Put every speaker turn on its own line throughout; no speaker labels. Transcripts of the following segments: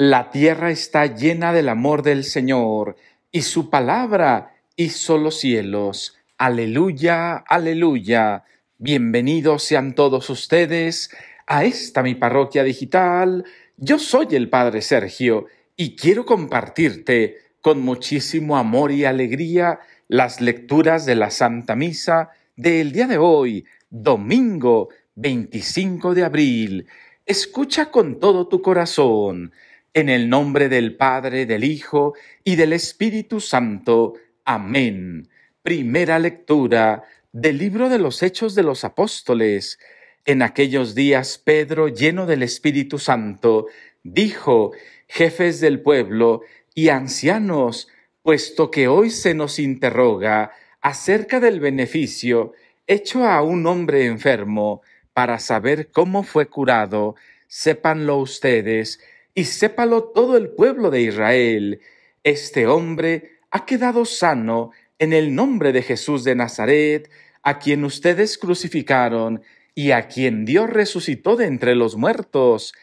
La tierra está llena del amor del Señor, y su palabra hizo los cielos. Aleluya, aleluya. Bienvenidos sean todos ustedes a esta mi parroquia digital. Yo soy el Padre Sergio y quiero compartirte con muchísimo amor y alegría las lecturas de la Santa Misa del día de hoy, domingo 25 de abril. Escucha con todo tu corazón en el nombre del Padre, del Hijo y del Espíritu Santo. Amén. Primera lectura del libro de los Hechos de los Apóstoles. En aquellos días Pedro, lleno del Espíritu Santo, dijo, jefes del pueblo y ancianos, puesto que hoy se nos interroga acerca del beneficio hecho a un hombre enfermo para saber cómo fue curado, sépanlo ustedes y sépalo todo el pueblo de Israel, este hombre ha quedado sano en el nombre de Jesús de Nazaret, a quien ustedes crucificaron y a quien Dios resucitó de entre los muertos.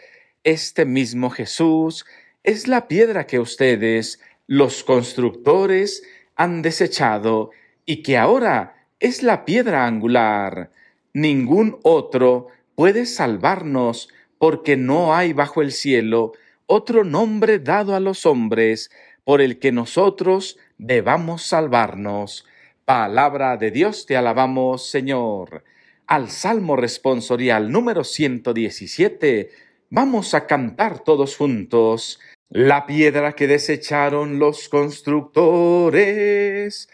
Este mismo Jesús es la piedra que ustedes, los constructores, han desechado y que ahora es la piedra angular. Ningún otro puede salvarnos porque no hay bajo el cielo otro nombre dado a los hombres por el que nosotros debamos salvarnos. Palabra de Dios te alabamos, Señor. Al Salmo responsorial número 117 vamos a cantar todos juntos. La piedra que desecharon los constructores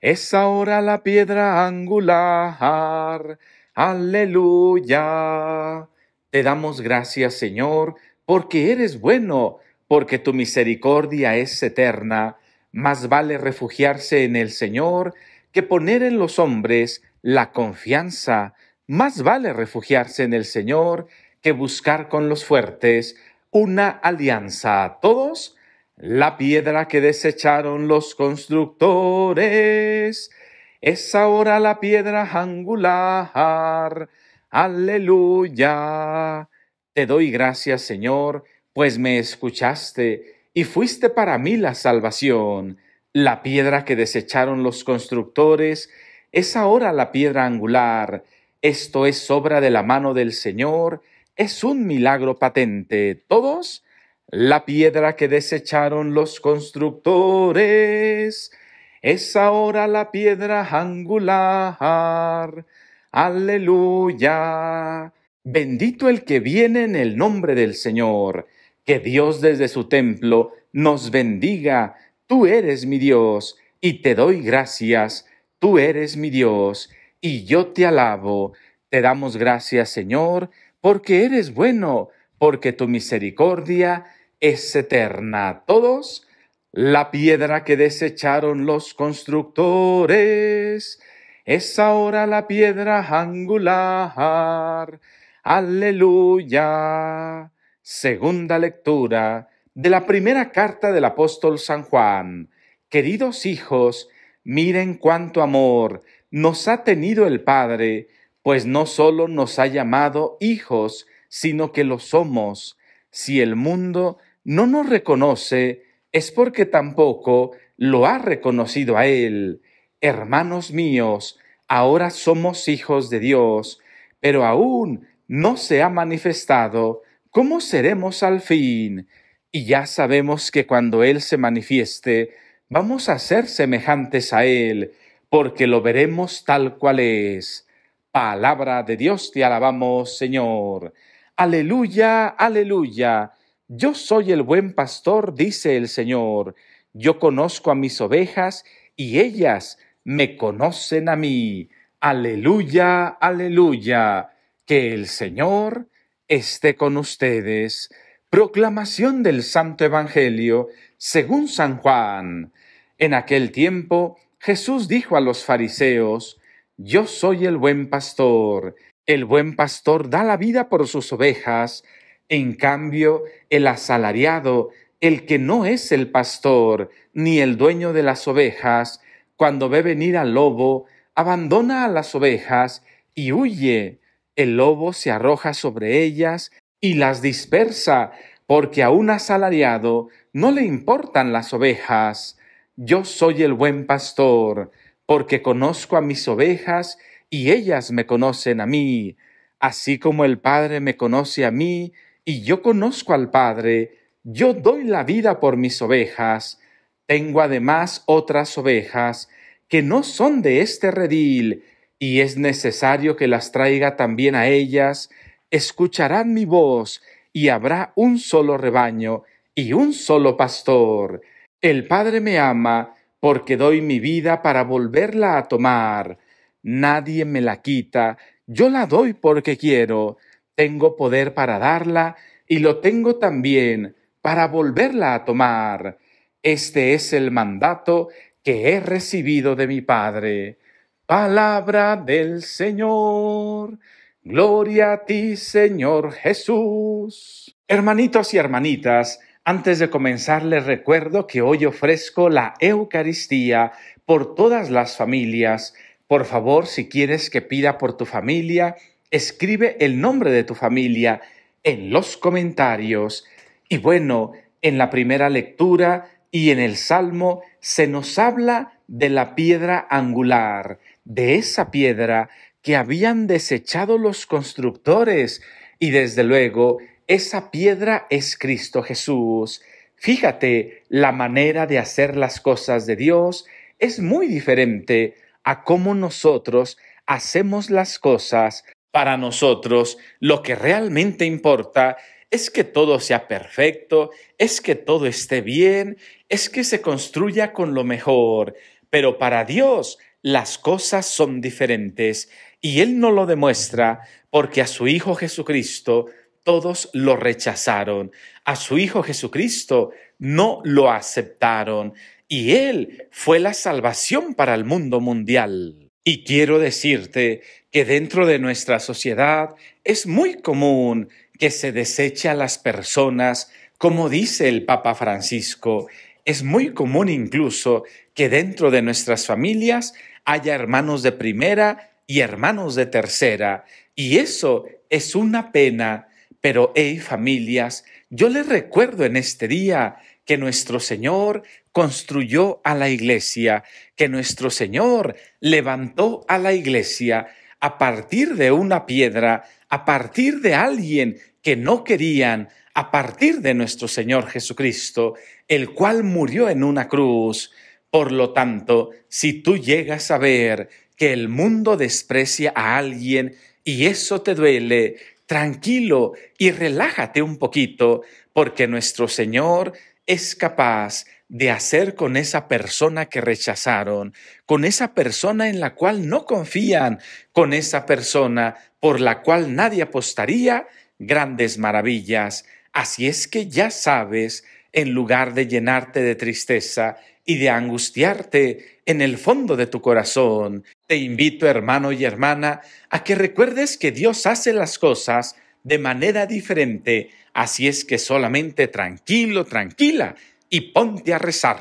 es ahora la piedra angular. Aleluya. Te damos gracias, Señor, porque eres bueno, porque tu misericordia es eterna. Más vale refugiarse en el Señor que poner en los hombres la confianza. Más vale refugiarse en el Señor que buscar con los fuertes una alianza a todos. La piedra que desecharon los constructores es ahora la piedra angular. Aleluya. Te doy gracias, Señor, pues me escuchaste y fuiste para mí la salvación. La piedra que desecharon los constructores es ahora la piedra angular. Esto es obra de la mano del Señor, es un milagro patente. Todos, la piedra que desecharon los constructores es ahora la piedra angular. Aleluya. Bendito el que viene en el nombre del Señor. Que Dios desde su templo nos bendiga. Tú eres mi Dios y te doy gracias. Tú eres mi Dios y yo te alabo. Te damos gracias, Señor, porque eres bueno, porque tu misericordia es eterna. Todos, la piedra que desecharon los constructores es ahora la piedra angular. Aleluya. Segunda lectura de la primera carta del apóstol San Juan. Queridos hijos, miren cuánto amor nos ha tenido el Padre, pues no solo nos ha llamado hijos, sino que lo somos. Si el mundo no nos reconoce, es porque tampoco lo ha reconocido a Él. Hermanos míos, ahora somos hijos de Dios, pero aún no se ha manifestado, ¿cómo seremos al fin? Y ya sabemos que cuando Él se manifieste, vamos a ser semejantes a Él, porque lo veremos tal cual es. Palabra de Dios te alabamos, Señor. Aleluya, aleluya. Yo soy el buen pastor, dice el Señor. Yo conozco a mis ovejas y ellas me conocen a mí. Aleluya, aleluya. Que el Señor esté con ustedes. Proclamación del Santo Evangelio según San Juan. En aquel tiempo Jesús dijo a los fariseos, Yo soy el buen pastor. El buen pastor da la vida por sus ovejas. En cambio, el asalariado, el que no es el pastor ni el dueño de las ovejas, cuando ve venir al lobo, abandona a las ovejas y huye el lobo se arroja sobre ellas y las dispersa, porque a un asalariado no le importan las ovejas. Yo soy el buen pastor, porque conozco a mis ovejas y ellas me conocen a mí, así como el Padre me conoce a mí y yo conozco al Padre, yo doy la vida por mis ovejas. Tengo además otras ovejas que no son de este redil, y es necesario que las traiga también a ellas, escucharán mi voz, y habrá un solo rebaño y un solo pastor. El Padre me ama, porque doy mi vida para volverla a tomar. Nadie me la quita, yo la doy porque quiero. Tengo poder para darla y lo tengo también para volverla a tomar. Este es el mandato que he recibido de mi Padre. Palabra del Señor. Gloria a ti, Señor Jesús. Hermanitos y hermanitas, antes de comenzar les recuerdo que hoy ofrezco la Eucaristía por todas las familias. Por favor, si quieres que pida por tu familia, escribe el nombre de tu familia en los comentarios. Y bueno, en la primera lectura y en el Salmo se nos habla de la piedra angular, de esa piedra que habían desechado los constructores. Y desde luego, esa piedra es Cristo Jesús. Fíjate, la manera de hacer las cosas de Dios es muy diferente a cómo nosotros hacemos las cosas. Para nosotros, lo que realmente importa es que todo sea perfecto, es que todo esté bien, es que se construya con lo mejor. Pero para Dios, las cosas son diferentes y Él no lo demuestra porque a su Hijo Jesucristo todos lo rechazaron, a su Hijo Jesucristo no lo aceptaron y Él fue la salvación para el mundo mundial. Y quiero decirte que dentro de nuestra sociedad es muy común que se deseche a las personas, como dice el Papa Francisco. Es muy común incluso que dentro de nuestras familias haya hermanos de primera y hermanos de tercera, y eso es una pena. Pero, hey familias, yo les recuerdo en este día que nuestro Señor construyó a la iglesia, que nuestro Señor levantó a la iglesia a partir de una piedra, a partir de alguien que no querían, a partir de nuestro Señor Jesucristo, el cual murió en una cruz por lo tanto, si tú llegas a ver que el mundo desprecia a alguien y eso te duele, tranquilo y relájate un poquito, porque nuestro Señor es capaz de hacer con esa persona que rechazaron, con esa persona en la cual no confían, con esa persona por la cual nadie apostaría, grandes maravillas. Así es que ya sabes en lugar de llenarte de tristeza y de angustiarte en el fondo de tu corazón. Te invito, hermano y hermana, a que recuerdes que Dios hace las cosas de manera diferente, así es que solamente tranquilo, tranquila, y ponte a rezar.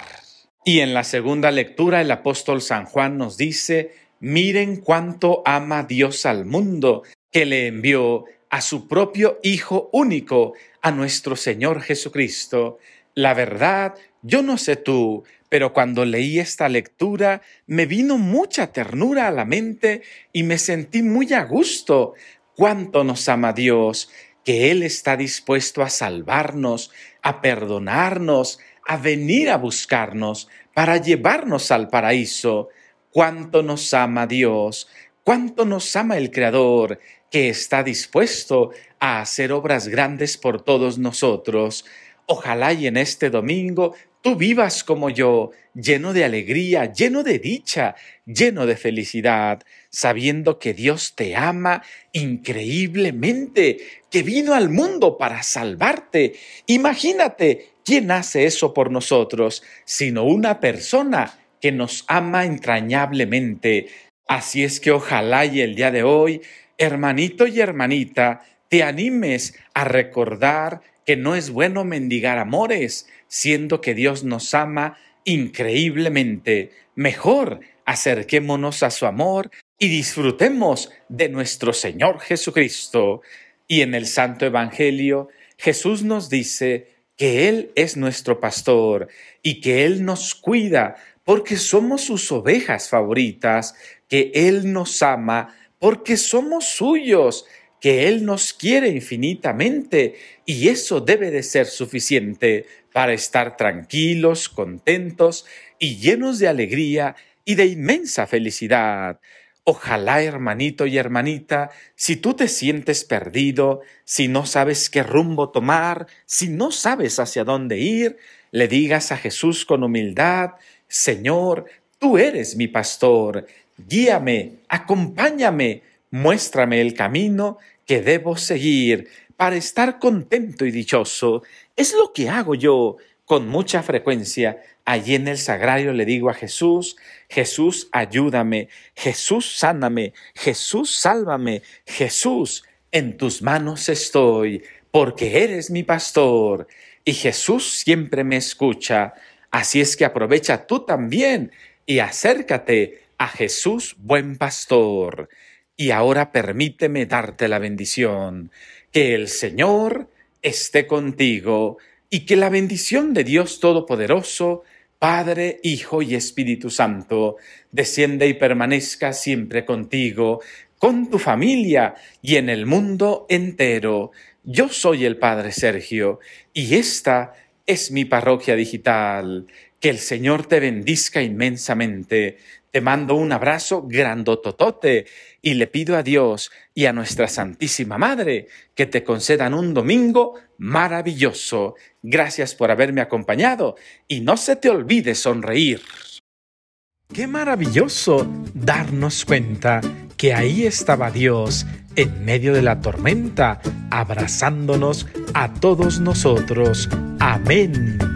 Y en la segunda lectura el apóstol San Juan nos dice, miren cuánto ama Dios al mundo, que le envió a su propio Hijo único, a nuestro Señor Jesucristo, la verdad, yo no sé tú, pero cuando leí esta lectura me vino mucha ternura a la mente y me sentí muy a gusto. Cuánto nos ama Dios, que Él está dispuesto a salvarnos, a perdonarnos, a venir a buscarnos para llevarnos al paraíso. Cuánto nos ama Dios, cuánto nos ama el Creador, que está dispuesto a hacer obras grandes por todos nosotros. Ojalá y en este domingo tú vivas como yo, lleno de alegría, lleno de dicha, lleno de felicidad, sabiendo que Dios te ama increíblemente, que vino al mundo para salvarte. Imagínate, ¿quién hace eso por nosotros? Sino una persona que nos ama entrañablemente. Así es que ojalá y el día de hoy, hermanito y hermanita, te animes a recordar que no es bueno mendigar amores, siendo que Dios nos ama increíblemente. Mejor acerquémonos a su amor y disfrutemos de nuestro Señor Jesucristo. Y en el Santo Evangelio Jesús nos dice que Él es nuestro pastor y que Él nos cuida porque somos sus ovejas favoritas, que Él nos ama porque somos suyos que Él nos quiere infinitamente y eso debe de ser suficiente para estar tranquilos, contentos y llenos de alegría y de inmensa felicidad. Ojalá, hermanito y hermanita, si tú te sientes perdido, si no sabes qué rumbo tomar, si no sabes hacia dónde ir, le digas a Jesús con humildad, Señor, tú eres mi pastor, guíame, acompáñame, muéstrame el camino que debo seguir para estar contento y dichoso es lo que hago yo con mucha frecuencia. Allí en el sagrario le digo a Jesús, Jesús ayúdame, Jesús sáname, Jesús sálvame, Jesús en tus manos estoy, porque eres mi pastor y Jesús siempre me escucha. Así es que aprovecha tú también y acércate a Jesús buen pastor. Y ahora permíteme darte la bendición. Que el Señor esté contigo y que la bendición de Dios Todopoderoso, Padre, Hijo y Espíritu Santo, descienda y permanezca siempre contigo, con tu familia y en el mundo entero. Yo soy el Padre Sergio y esta es mi parroquia digital. Que el Señor te bendizca inmensamente te mando un abrazo grandototote y le pido a Dios y a nuestra Santísima Madre que te concedan un domingo maravilloso. Gracias por haberme acompañado y no se te olvide sonreír. Qué maravilloso darnos cuenta que ahí estaba Dios en medio de la tormenta, abrazándonos a todos nosotros. Amén.